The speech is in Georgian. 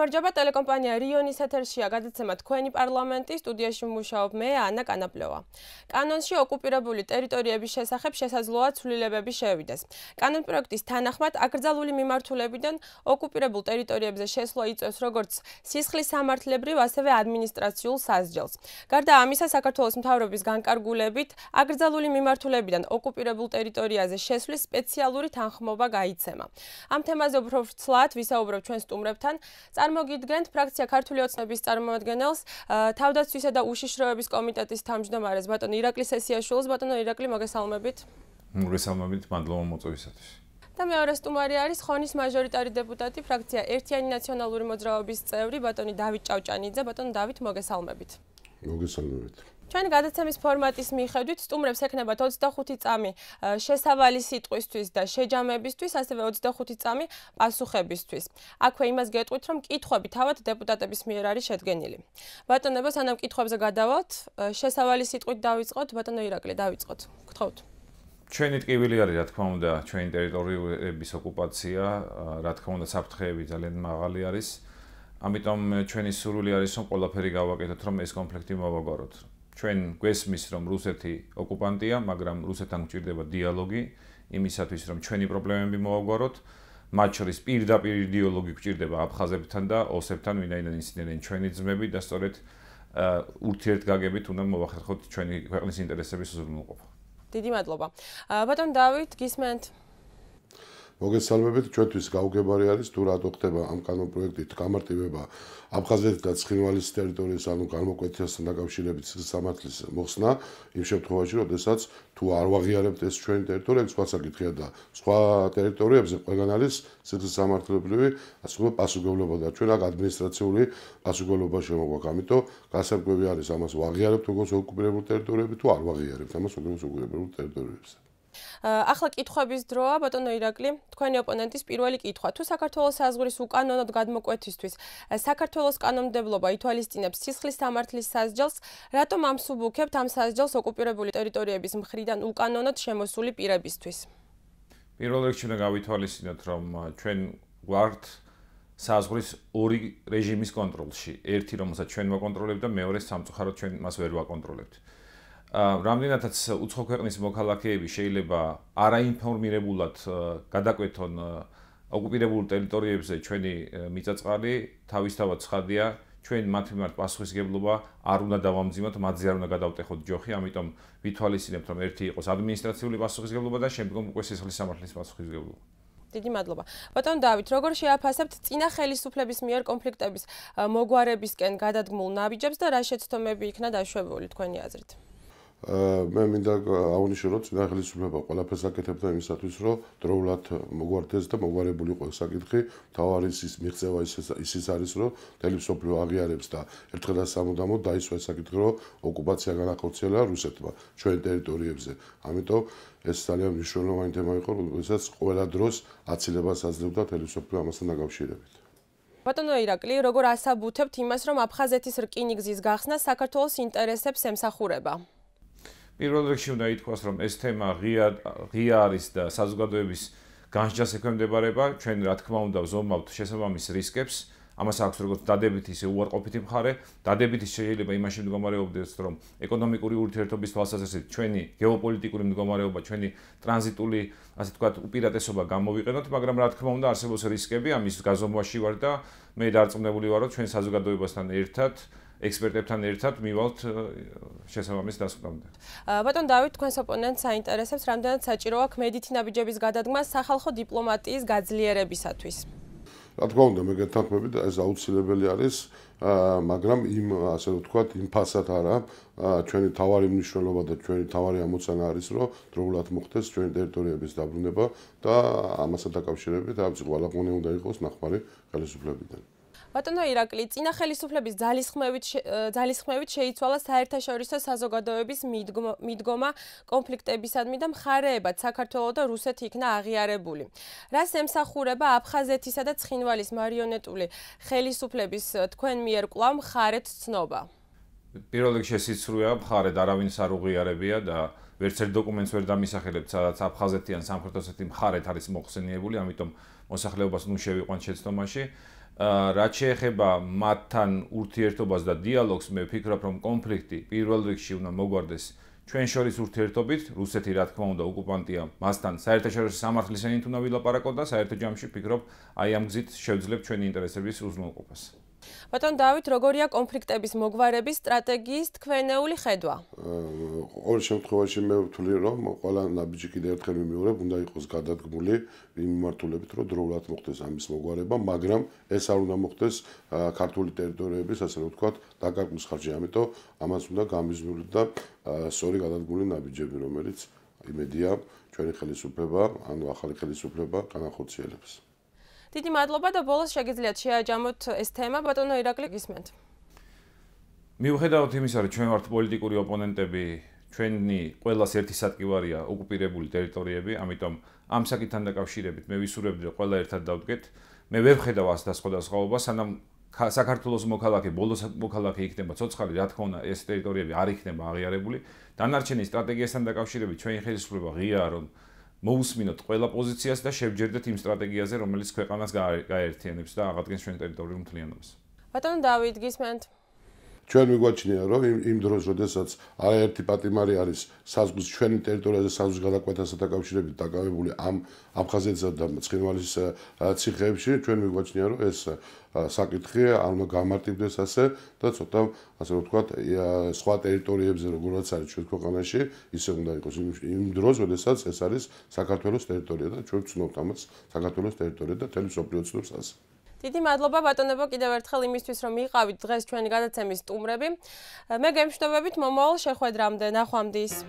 გამარჯობა, ტელეკომპანია რიონის ეთერშია გადაცემა თქვენი პარლამენტის სტუდიაში მუშაობ მე ანა კანაპლევა. კანონში ოკუპირებული ტერიტორიების შესახებ შესაძლოა ცვლილებები შევიდეს. კანონ პროექტის თანახმად აკრძალული მიმართულებიდან ოკუპირებულ ტერიტორიებზე შესვლა იწვევს როგორც სისხლის სამართლებრივ, ასევე ადმინისტრაციულ საზრდელს. გარდა ამისა, საქართველოს მთავრობის განკარგულებით აკრძალული მიმართულებიდან ოკუპირებულ ტერიტორიაზე შესვლის სპეციალური თანხმობა გაიცემა. ამ თემაზე უფრო ვრცლად ვისაუბრებ ჩვენ სტუმრებთან. წარ წარმოგიდგენთ ფრაქცია ქართული ოცნების წარმომადგენელს თავდაცვისა და უშიშროების კომიტეტის თავმჯდომარეს ბატონ ირაკლი სესიაშვილს ბატონო ირაკლი მოგესალმებით მოგესალმებით მადლობა მოწვევისათვის და მეორე სტუმარი არის ხონის მაჟორიტარი დეპუტატი ფრაქცია ერთიანი ნაციონალური მოძრაობის წევრი ბატონი დავით ჭავჭანიძე ბატონო დავით მოგესალმებით მოგესალმებით. ჩვენი გადაცემის ფორმატის მიხედვით სტუმრებს ექნებათ 25 წამი შესავალი სიტყვისთვის და შეჯამებისთვის, ასევე 25 წამი პასუხებისთვის. აქვე იმას გეტყვით, რომ კითხვები თავად დეპუტატების მიერ არის შედგენილი. ბატონებო, სანამ კითხვებზე გადავალთ, შესავალი სიტყვით დავიწყოთ, ბატონო ირაკლი, დავიწყოთ. გთხოვთ. ჩვენი ტკივილი არის, რა თქმა უნდა, ჩვენი ტერიტორიების ოკუპაცია, რა თქმა უნდა, საფრთხეები ძალიან მაღალი არის. ამიტომ ჩვენი სურვილი არის რომ ყველაფერი გავაკეთოთ რომ ეს კონფლიქტი მოვაგვაროთ ჩვენ გვესმის რომ რუსეთი ოკუპანტია მაგრამ რუსეთთან გვჭირდება დიალოგი იმისათვის რომ ჩვენი პრობლემები მოვაგვაროთ მათ შორის პირდაპირ დიალოგი გვჭირდება აფხაზებთან და ოსებთან ვინაიდან ისინი ჩვენი ძმები და სწორედ ურთიერთგაგებით უნდა მოახერხოთ ჩვენი ქვეყნის ინტერესების უზრუნველყოფა დიდი მადლობა ბატონ დავით გისმენთ მოგესალმებით ჩვენთვის გაუგებარი არის თუ რატო ხდება ამ კანონპროექტით გამარტივება აფხაზეთის და ცხინვალის ტერიტორიის ანუ გამოკვეთასთან დაკავშირებით სამართლის მოხსნა იმ შემთხვევაში როდესაც თუ არ ვაღიარებთ ეს ჩვენი ტერიტორია სხვა საკითხია და სხვა ტერიტორიებზე ყველგან არის სიცხის სამართლებრივი ასე რომ პასუხობა და ჩვენ აქ ადმინისტრაციული პასუხობა შემოგვა გამიტო გასაგები არის ამას ვაღიარებთ როგორც ოკუპირებულ ტერიტორიებს თუ არ ვაღიარებთ ამას როგორც ოკუპირებულ ტერიტორიებს ახლა კითხვების დროა ბატონო ირაკლი თქვენი ოპონენტის პირველი კითხვა თუ საქართველოს საზღვრის უკანონოდ გადმოკვეთისთვის საქართველოს კანონმდებლობა ითვალისწინებს სისხლის სამართლის საზრჯელს რატომ ამ სუბუქებთ ამ საზრჯელს ოკუპირებული ტერიტორიების მხრიდან უკანონოდ შემოსული პირებისთვის პირველ რიგში უნდა გავითვალისწინოთ რომ ჩვენ გვართ საზღვრის ორი რეჟიმის კონტროლში ერთი რომელსაც ჩვენ ვაკონტროლებთ და მეორე სამწუხაროდ ჩვენ მას ვერ ვაკონტროლებთ რამდენადაც უცხო ქვეყნის მოქალაქეები შეიძლება არაინფორმირებულად გადაკვეთონ ოკუპირებულ ტერიტორიებზე ჩვენი მიწაწყალი თავისთავად ცხადია ჩვენ მათ მიმართ პასუხისგებლობა არ უნდა დავამძიმოთ, მათზე არ უნდა გადავტეხოთ ჯოხი, ამიტომ ვითვალისწინებთ, რომ ერთი იყოს ადმინისტრაციული პასუხისგებლობა და შემდგომ უკვე სისხლის სამართლის პასუხისგებლობა. დიდი მადლობა. ბატონ დავით, როგორ შეაფასებთ ძინა ხელისუფლების მიერ კონფლიქტების მოგვარებისკენ გადადგმულ ნაბიჯებს და რა შეცდომები იქნა დაშვებული თქვენი აზრით? მე მინდა აღნიშნო რომ წინა ხელისუფლება ყველაფერს აკეთებდა იმისათვის რომ დროულად მოგვარდეს და მოგვარებული ყოს საკითხი თავარისის მიღწევა ის ის არის რომ თელისოფლიო აღიარებს და ერთხელაც 70 დაისვა საკითხი რომ ოკუპაცია განახორციელა რუსეთმა ჩვენ ტერიტორიებზე ამიტომ ეს ძალიან მნიშვნელოვანი თემა იყო რომელსაც ყველა დროს აცილებას აძლევდა თელისოფლიო ამასთან დაკავშირებით ბატონო ირაკლი როგორ ასაბუთებთ იმას რომ აფხაზეთის რკინიგზის გახსნა საქართველოს ინტერესებს ემსახურება პირველ რიგში უნდა ითქვას, რომ ეს თემა ღია ღია არის და საზოგადოების განსჯას ექვემდებარება, ჩვენ რა თქმა უნდა ვზომავთ შესაბამის რისკებს, ამას აქვს როგორც დადებითი, ისე უარყოფითი მხარე, დადებითი შეიძლება იმას შემდგომ მდგომარეობდეს, რომ ეკონომიკური ურთიერთობის თვალსაზრისით ჩვენი გეოპოლიტიკური მდგომარეობა, ჩვენი ტრანზიტული, ასე ვთქვათ, უპირატესობა გამოვიყენოთ, მაგრამ რა თქმა უნდა, არსებობს რისკები ამის გაზომვაში ვარ და მე დარწმუნებული ვარ, რომ ჩვენ საზოგადოებასთან ერთად ექსპერტებთან ერთად მივალთ э, შესაბამის დასკვნამდე. ბატონ დავით, თქვენს ოპონენტს საინტერესებს, რამდენად საჭიროა კმედიტი ნაბიჯების გადადგმა სახალხო დიპლომატიის გაძლიერებისათვის. რა თქმა უნდა, მე გეთანხმები და ეს აუცილებელი არის, მაგრამ იმ ასე ვთქვა, იმ ფასად არა. ჩვენი თავარი მნიშვნელობა და ჩვენი თავარი ამოცანა არის, რომ დროულად მოხდეს ჩვენი ტერიტორიების დაბრუნება და ამასთან დაკავშირებით, აი ეს ყველა გონე უნდა იყოს ნახმარი ხელისუფლებიდან. ბატონო ირაკლი, ძინა ხელისუფლების ძალისხმევით ძალისხმევით შეიცვალა საერთაშორისო საზოგადოების მიდგომა კონფლიქტებისადმი და მხარეებად საქართველოს და რუსეთი იქნა აღიარებული. რას ემსახურება აფხაზეთისა და ცხინვალის მარიონეტული ხელისუფლების თქვენ მიერ კვლავ მხარეთ ცნობა? პირველ რიგში სიცრუე აფხარეთ არავინ არ უღიარებია და ვერცერთ დოკუმენტს ვერ დამისახელებ, სადაც აფხაზეთი ან სამხრეთ ოსეთი მხარეთ არის მოხსენიებული, ამიტომ მოსახლეობას ნუ შევიყვანთ შეცდომაში. რაც შეეხება მათთან ურთიერთობას და დიალოგს, მე ვფიქრობ, რომ კონფლიქტი პირველ რიგში უნდა მოგვარდეს ჩვენ შორის ურთიერთობით, რუსეთი რა თქმა უნდა ოკუპანტია, მასთან საერთაშორისო სამართლის ენით უნდა ვილაპარაკოთ და საერთო ჯამში ვფიქრობ, აი ამ გზით შევძლებ ჩვენი ინტერესების უზრუნველყოფას. ბატონ დავით, როგორია კონფლიქტების მოგვარების სტრატეგიის თქვენეული ხედვა? ყოველ შემთხვევაში მე ვთვლი, რომ ყველა ნაბიჯი კიდევ ერთხელ მიმეორებ, უნდა იყოს გადადგმული იმ მიმართულებით, რომ დროულად მოხდეს ამის მოგვარება, მაგრამ ეს არ უნდა მოხდეს ქართული ტერიტორიების, ასე რომ ვთქვა, დაკარგვის ხარჯზე, ამიტომ ამას უნდა გამიზნული და სწორი გადადგმული ნაბიჯები, რომელიც იმედია ჩვენი ხელისუფლება, ანუ ახალი ხელისუფლება განახორციელებს. დიდი მადლობა და ბოლოს შეგიძლიათ შეაჯამოთ ეს თემა ბატონო ირაკლი გისმენთ მიუხედავად იმისა რომ ჩვენ ვართ პოლიტიკური ოპონენტები ჩვენი ყოველას ერთი სატკივარია ოკუპირებული ტერიტორიები ამიტომ ამ საკითხთან დაკავშირებით მე ვისურვებდი რომ ყოლა ერთად დავდგეთ მე ვერ ხედავ ას და სხვადასხვაობა სანამ საქართველოს მოქალაქე ბოლოს მოქალაქე იქნება ცოცხალი რა თქმა უნდა ეს ტერიტორიები არ იქნება აღიარებული დანარჩენი სტრატეგიასთან დაკავშირებით ჩვენი ხელისუფლება ღია რომ მოусმინოთ ყველა პოზიციას და შევჯერდეთ იმ სტრატეგიაზე, რომელიც ქვეყანას გააერთიანებს და აღადგენს ჩვენ ტერიტორიულ მთლიანობას. ბატონო დავით, გისმენთ. ჩვენ ვიგვაჩნია რომ იმ დროს როდესაც არაერთი პატიმარი არის საზღვის ჩვენი ტერიტორიაზე საზღვის გადაკვეთასთან დაკავშირებით დაკავებული ამ აფხაზეთსა და ცხინვალის ციხეებში ჩვენ ვიგვაჩნია რომ ეს საკითხი არნა გამარტივდეს ასე და ცოტა ასე რომ ვთქვათ სხვა ტერიტორიებზე როგორაც არის ჩვენ ქვეყანაში ისე უნდა იყოს იმ დროს როდესაც ეს არის საქართველოს ტერიტორია და ჩვენ ვცნობთ ამას საქართველოს ტერიტორია და თელი სოფლიო ცნობს ასე დიდი მადლობა ბატონებო კიდევ ერთხელ იმისთვის რომ იყავით დღეს ჩვენი გადაცემის სტუმრები. მე გემშვიდობებით მომავალ შეხვედრამდე, ნახვამდის.